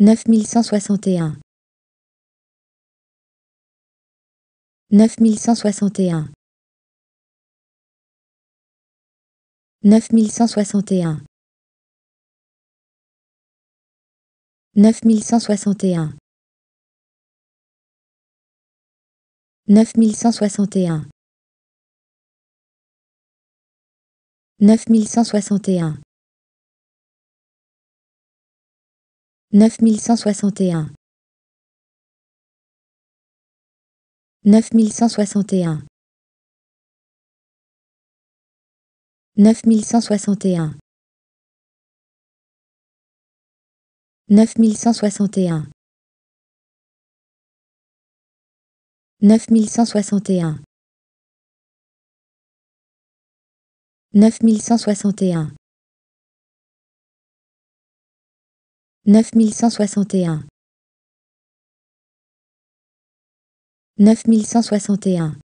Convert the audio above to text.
9161 9161 9161 9161 9161 9161 9161 9161 9161 9161 9161 9161 Neuf mille cent soixante et un. Neuf mille cent soixante et un.